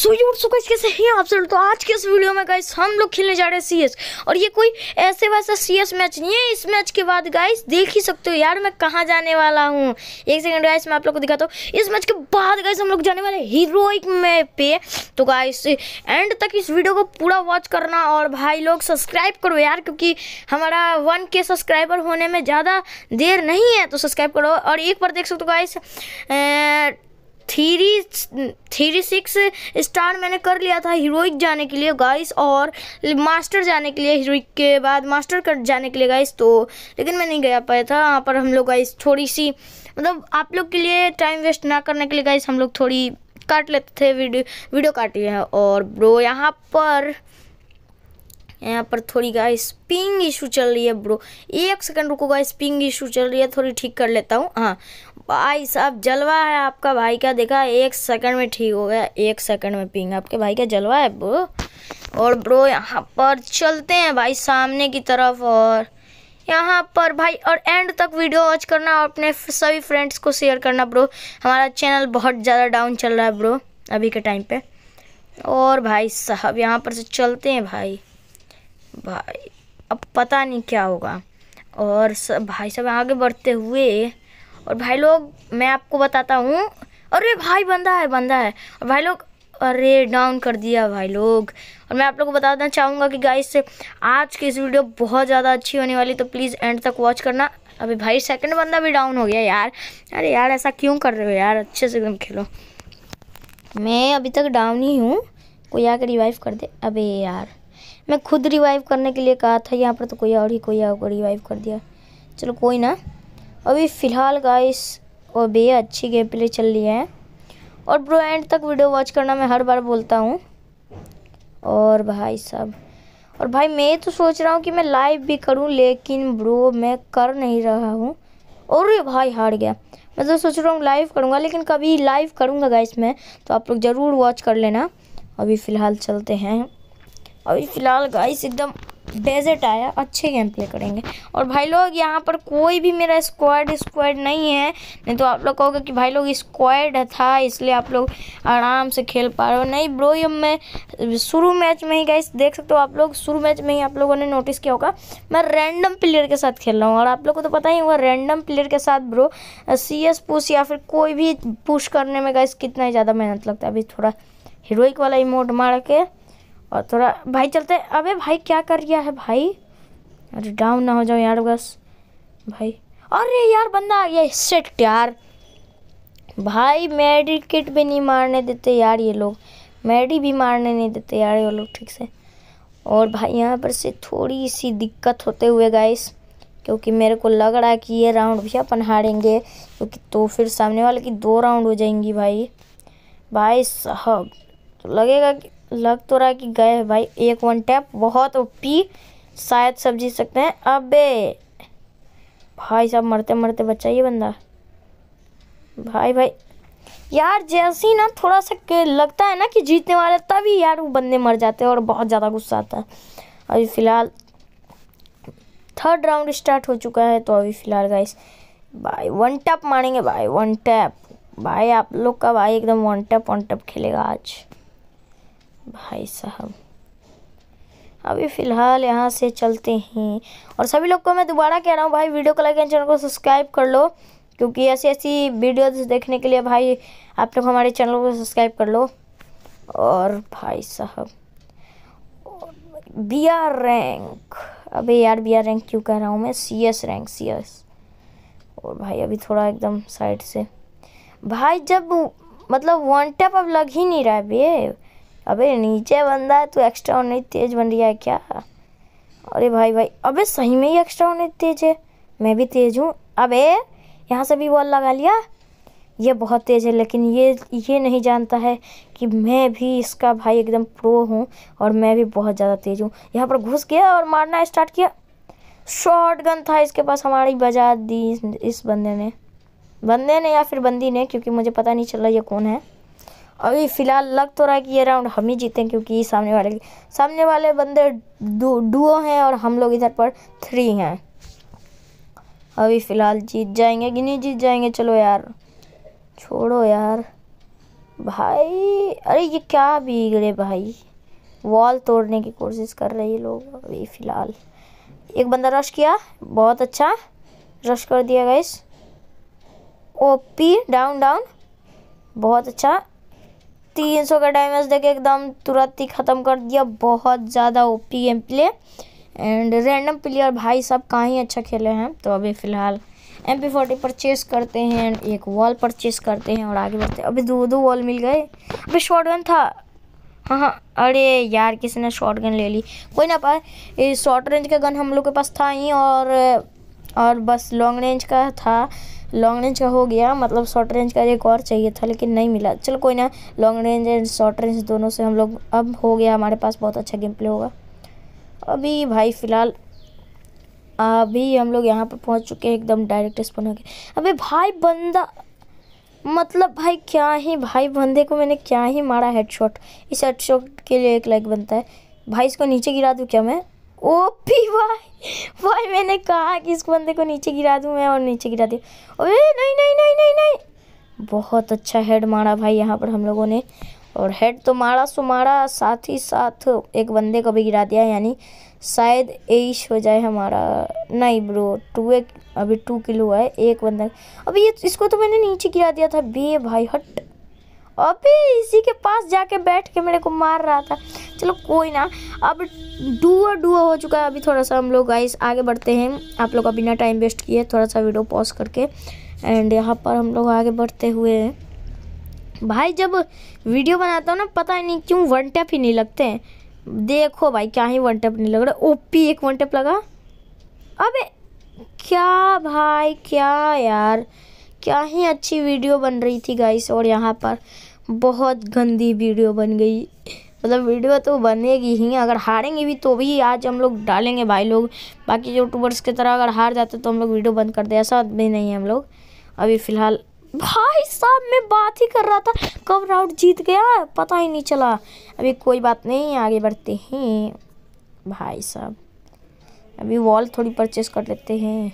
so you so guys कैसे हैं आप सब तो आज के इस वीडियो में गाइस हम लोग खेलने जा रहे हैं सीएस और ये कोई ऐसे वैसा सीएस मैच नहीं है इस मैच के बाद गाइस देख ही सकते हो यार मैं कहाँ जाने वाला हूँ एक सेकंड गाइस मैं आप लोग को दिखाता हूँ इस मैच के बाद गाइस हम लोग जाने वाले हीरोइक मैप पे तो गाइस एंड तक इस वीडियो को पूरा वॉच करना और भाई लोग सब्सक्राइब करो यार क्योंकि हमारा वन के सब्सक्राइबर होने में ज़्यादा देर नहीं है तो सब्सक्राइब करो और एक बार देख सकते हो guys three three six star मैंने कर लिया था हीरोइक जाने के लिए गाइस और मास्टर जाने के लिए हीरोइक के बाद मास्टर कर जाने के लिए गाइस तो लेकिन मैं नहीं गया पाया था यहाँ पर हम लोग गाइस थोड़ी सी मतलब आप लोग के लिए टाइम वेस्ट ना करने के लिए गाइस हम लोग थोड़ी काट लेते थे वीडियो वीडियो काट लिया है और ब्रो यहाँ पर यहाँ पर थोड़ी गाइस पिंग इशू चल रही है ब्रो एक सेकंड रुको गाइस स्पिंग इशू चल रही है थोड़ी ठीक कर लेता हूँ हाँ भाई साहब जलवा है आपका भाई का देखा एक सेकंड में ठीक हो गया एक सेकंड में पिंग आपके भाई का जलवा है ब्रो और ब्रो यहाँ पर चलते हैं भाई सामने की तरफ और यहाँ पर भाई और एंड तक वीडियो वॉच करना और अपने सभी फ्रेंड्स को शेयर करना ब्रो हमारा चैनल बहुत ज़्यादा डाउन चल रहा है ब्रो अभी के टाइम पर और भाई साहब यहाँ पर से चलते हैं भाई भाई अब पता नहीं क्या होगा और सब भाई साहब आगे बढ़ते हुए और भाई लोग मैं आपको बताता हूँ अरे भाई बंदा है बंदा है और भाई लोग अरे डाउन कर दिया भाई लोग और मैं आप लोगों को बताना चाहूँगा कि गाइस आज की इस वीडियो बहुत ज़्यादा अच्छी होने वाली तो प्लीज़ एंड तक वॉच करना अभी भाई सेकंड बंदा भी डाउन हो गया यार अरे यार ऐसा क्यों कर रहे हो यार अच्छे से एकदम खेलो मैं अभी तक डाउन ही हूँ कोई आकर रिवाइव कर दे अबे यार मैं खुद रिवाइव करने के लिए कहा था यहाँ पर तो कोई और ही कोई और रिवाइव कर दिया चलो कोई ना अभी फ़िलहाल गाइस और भी अच्छी गेम प्ले चल रही है और ब्रो एंड तक वीडियो वॉच करना मैं हर बार बोलता हूँ और भाई साहब और भाई मैं तो सोच रहा हूँ कि मैं लाइव भी करूँ लेकिन ब्रो मैं कर नहीं रहा हूँ और ये भाई हार गया मैं तो सोच रहा हूँ लाइव करूँगा लेकिन कभी लाइव करूँगा गाइस मैं तो आप लोग ज़रूर वॉच कर लेना अभी फ़िलहाल चलते हैं अभी फ़िलहाल गाइस एकदम डेजर्ट आया अच्छे गेम प्ले करेंगे और भाई लोग यहाँ पर कोई भी मेरा स्क्वाड स्क्वाड नहीं है नहीं तो आप लोग कहोगे कि भाई लोग स्क्वाड था इसलिए आप लोग आराम से खेल पा रहे हो नहीं ब्रो ये मैं शुरू मैच में ही गाइस देख सकते हो आप लोग शुरू मैच में ही आप लोगों ने नोटिस किया होगा मैं रैंडम प्लेयर के साथ खेल रहा हूँ और आप लोग को तो पता ही होगा रैंडम प्लेयर के साथ ब्रो सी एस पुश या फिर कोई भी पुश करने में गाइस कितना ही ज़्यादा मेहनत लगता है अभी थोड़ा हीरोइक वाला इमोट मार के और थोड़ा भाई चलते अबे भाई क्या कर गया है भाई अरे डाउन ना हो जाओ यार बस भाई अरे यार बंदा आ गया सेट यार भाई मेडी किट भी नहीं मारने देते यार ये लोग मेडी भी मारने नहीं देते यार ये लोग ठीक से और भाई यहाँ पर से थोड़ी सी दिक्कत होते हुए गाइस क्योंकि मेरे को लग रहा है कि ये राउंड भी अपन हारेंगे क्योंकि तो फिर सामने वाले की दो राउंड हो जाएंगी भाई भाई साहब तो लगेगा कि लग तो रहा है कि गए भाई एक वन टैप बहुत ओपी शायद सब जीत सकते हैं अबे भाई साहब मरते मरते बचा ये बंदा भाई भाई यार जैसे ही ना थोड़ा सा लगता है ना कि जीतने वाले तभी यार वो बंदे मर जाते हैं और बहुत ज़्यादा गुस्सा आता है अभी फ़िलहाल थर्ड राउंड स्टार्ट हो चुका है तो अभी फ़िलहाल गाइस भाई वन टैप मारेंगे भाई वन टैप भाई आप लोग का भाई एकदम वन टैप वन टैप खेलेगा आज भाई साहब अभी फ़िलहाल यहाँ से चलते हैं और सभी लोग को मैं दोबारा कह रहा हूँ भाई वीडियो को लाइक एंड चैनल को सब्सक्राइब कर लो क्योंकि ऐसी ऐसी वीडियो देखने के लिए भाई आप लोग हमारे चैनल को सब्सक्राइब कर लो और भाई साहब बी आर रैंक अबे यार बी आर रैंक क्यों कह रहा हूँ मैं C S rank C S और भाई अभी थोड़ा एकदम साइड से भाई जब मतलब वन टैप अब लग ही नहीं रहा है अबे नीचे बंदा है तू एक्स्ट्रा होने तेज बन रही है क्या अरे भाई भाई अबे सही में ही एक्स्ट्रा होने तेज है मैं भी तेज हूँ अबे यहाँ से भी बॉल लगा लिया ये बहुत तेज़ है लेकिन ये ये नहीं जानता है कि मैं भी इसका भाई एकदम प्रो हूँ और मैं भी बहुत ज़्यादा तेज़ हूँ यहाँ पर घुस गया और मारना स्टार्ट किया शॉर्ट गन था इसके पास हमारी बजा दी इस, बंदे ने बंदे ने या फिर बंदी ने क्योंकि मुझे पता नहीं चल रहा ये कौन है अभी फ़िलहाल लग तो रहा है कि ये राउंड हम ही जीते हैं क्योंकि सामने वाले सामने वाले बंदे डुओ हैं और हम लोग इधर पर थ्री हैं अभी फ़िलहाल जीत जाएंगे कि नहीं जीत जाएंगे चलो यार छोड़ो यार भाई अरे ये क्या बिगड़े भाई वॉल तोड़ने की कोशिश कर रहे हैं लोग अभी फ़िलहाल एक बंदा रश किया बहुत अच्छा रश कर दिया गया इस ओपी डाउन डाउन बहुत अच्छा तीन सौ का डैमेज देके एकदम तुरंत ही ख़त्म कर दिया बहुत ज़्यादा OP game play and random player भाई साहब कहाँ ही अच्छा खेले हैं तो अभी फ़िलहाल एम पी फोर्टी परचेस करते हैं एंड एक वॉल परचेस करते हैं और आगे बढ़ते हैं अभी दो दो वॉल मिल गए अभी शॉर्ट गन था हाँ हाँ अरे यार किसी ने शॉर्ट गन ले ली कोई ना पाए ये शॉर्ट रेंज का गन हम लोग के पास था ही और और बस लॉन्ग रेंज का था लॉन्ग रेंज का हो गया मतलब शॉर्ट रेंज का एक और चाहिए था लेकिन नहीं मिला चलो कोई ना long range and short range दोनों से हम लोग अब हो गया हमारे पास बहुत अच्छा गेम प्ले होगा अभी भाई फ़िलहाल अभी हम लोग यहाँ पर पहुँच चुके हैं एकदम डायरेक्ट स्पन होकर अबे भाई बंदा मतलब भाई क्या ही भाई बंदे को मैंने क्या ही मारा हेडशॉट इस हेडशॉट के लिए एक लाइक बनता है भाई इसको नीचे गिरा दूँ क्या मैं ओपी भाई भाई मैंने कहा कि इस बंदे को नीचे गिरा दूं मैं और नीचे गिरा दिया अरे नहीं नहीं नहीं नहीं नहीं बहुत अच्छा हेड मारा भाई यहाँ पर हम लोगों ने और हेड तो मारा सो मारा साथ ही साथ एक बंदे को भी गिरा दिया यानी शायद एश हो जाए हमारा नहीं ब्रो टू एक अभी टू किलो है एक बंदा अभी ये इसको तो मैंने नीचे गिरा दिया था बे भाई हट अभी इसी के पास जाके बैठ के मेरे को मार रहा था चलो कोई ना अब डुआ डुआ हो चुका है अभी थोड़ा सा हम लोग गाइस आगे बढ़ते हैं आप लोग अभी ना टाइम वेस्ट किए थोड़ा सा वीडियो पॉज करके एंड यहाँ पर हम लोग आगे बढ़ते हुए भाई जब वीडियो बनाता हूँ ना पता ही नहीं क्यों वन टैप ही नहीं लगते हैं देखो भाई क्या ही वन टैप नहीं लग रहा ओपी एक वन टैप लगा अबे क्या भाई क्या यार क्या ही अच्छी वीडियो बन रही थी गाइस और यहाँ पर बहुत गंदी वीडियो बन गई मतलब वीडियो तो बनेगी ही अगर हारेंगे भी तो भी आज हम लोग डालेंगे भाई लोग बाकी यूट्यूबर्स की तरह अगर हार जाते तो हम लोग वीडियो बंद कर दे ऐसा भी नहीं है हम लोग अभी फ़िलहाल भाई साहब मैं बात ही कर रहा था कब राउंड जीत गया पता ही नहीं चला अभी कोई बात नहीं आगे बढ़ते हैं भाई साहब अभी वॉल थोड़ी परचेस कर लेते हैं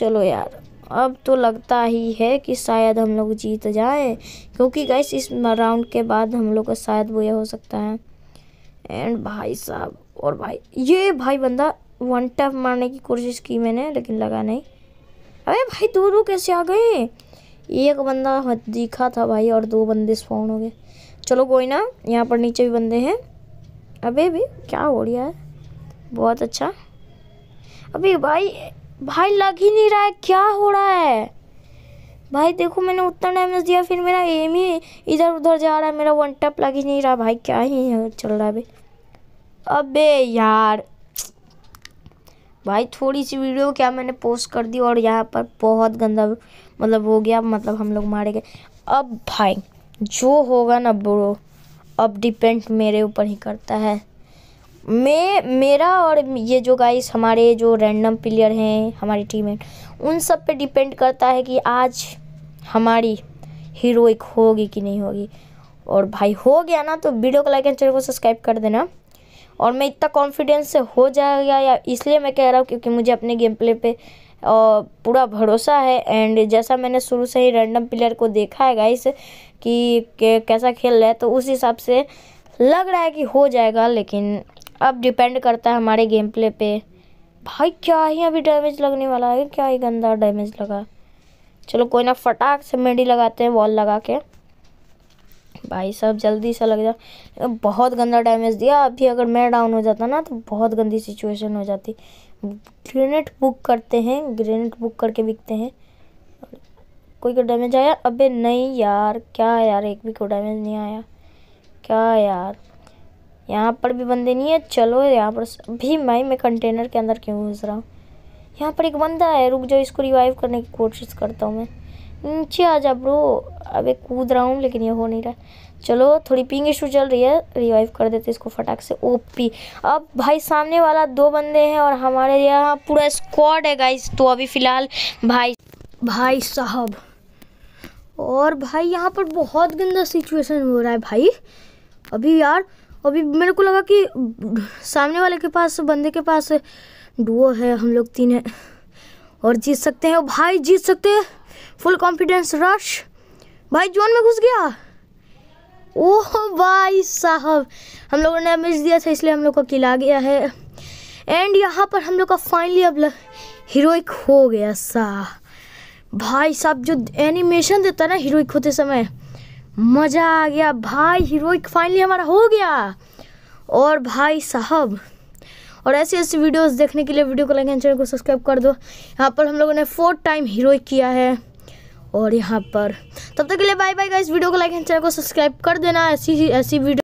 चलो यार अब तो लगता ही है कि शायद हम लोग जीत जाएं क्योंकि गैस इस राउंड के बाद हम लोग का शायद वो ये हो सकता है एंड भाई साहब और भाई ये भाई बंदा वन टैप मारने की कोशिश की मैंने लेकिन लगा नहीं अरे भाई दो दो कैसे आ गए एक बंदा दिखा था भाई और दो बंदे स्पॉन हो गए चलो कोई ना यहाँ पर नीचे भी बंदे हैं अबे भी क्या हो रहा है बहुत अच्छा अभी भाई भाई लग ही नहीं रहा है क्या हो रहा है भाई देखो मैंने उतना डैमेज दिया फिर मेरा एम ही इधर उधर जा रहा है मेरा वन टप लग ही नहीं रहा भाई क्या ही चल रहा है अबे यार भाई थोड़ी सी वीडियो क्या मैंने पोस्ट कर दी और यहाँ पर बहुत गंदा मतलब हो गया मतलब हम लोग मारे गए अब भाई जो होगा ना ब्रो अब डिपेंड मेरे ऊपर ही करता है मैं मेरा और ये जो गाइस हमारे जो रैंडम प्लेयर हैं हमारी टीम में उन सब पे डिपेंड करता है कि आज हमारी हीरोइक होगी कि नहीं होगी और भाई हो गया ना तो वीडियो को लाइक एंड चैनल को सब्सक्राइब कर देना और मैं इतना कॉन्फिडेंस से हो जाएगा या इसलिए मैं कह रहा हूँ क्योंकि मुझे अपने गेम प्ले पे पूरा भरोसा है एंड जैसा मैंने शुरू से ही रैंडम प्लेयर को देखा है गाइस कि कैसा खेल रहा है तो उस हिसाब से लग रहा है कि हो जाएगा लेकिन अब डिपेंड करता है हमारे गेम प्ले पे भाई क्या ही अभी डैमेज लगने वाला है क्या ही गंदा डैमेज लगा चलो कोई ना फटाक से मेडी लगाते हैं वॉल लगा के भाई सब जल्दी से लग जा बहुत गंदा डैमेज दिया अभी अगर मैं डाउन हो जाता ना तो बहुत गंदी सिचुएशन हो जाती ग्रेनेट बुक करते हैं ग्रेनेट बुक करके बिकते हैं कोई को डैमेज आया अबे नहीं यार क्या यार एक भी को डैमेज नहीं आया क्या यार यहाँ पर भी बंदे नहीं है चलो यहाँ पर भी मैं मैं कंटेनर के अंदर क्यों घुस रहा हूँ यहाँ पर एक बंदा है रुक जाओ इसको रिवाइव करने की कोशिश करता हूँ मैं नीचे आ जा ब्रो अबे कूद रहा हूँ लेकिन ये हो नहीं रहा चलो थोड़ी पिंग इशू चल रही है रिवाइव कर देते इसको फटाक से ओपी अब भाई सामने वाला दो बंदे हैं और हमारे यहाँ पूरा स्क्वाड है गाइस तो अभी फ़िलहाल भाई भाई साहब और भाई यहाँ पर बहुत गंदा सिचुएशन हो रहा है भाई अभी यार अभी मेरे को लगा कि सामने वाले के पास बंदे के पास डुओ है हम लोग तीन है और जीत सकते हैं भाई जीत सकते हैं फुल कॉन्फिडेंस रश भाई जोन में घुस गया ओह भाई साहब हम लोगों ने मिस दिया था इसलिए हम लोग का किला गया है एंड यहाँ पर हम लोग का फाइनली अब हीरोइक हो गया सा भाई साहब जो एनिमेशन देता ना हीरोइक होते समय मज़ा आ गया भाई हीरोइक फाइनली हमारा हो गया और भाई साहब और ऐसी ऐसी वीडियोस देखने के लिए वीडियो को लाइक एंड चैनल को सब्सक्राइब कर दो यहाँ पर हम लोगों ने फोर्थ टाइम हीरोइक किया है और यहाँ पर तब तक के लिए बाय बाय गाइस वीडियो को लाइक एंड चैनल को सब्सक्राइब कर देना ऐसी ऐसी वीडियो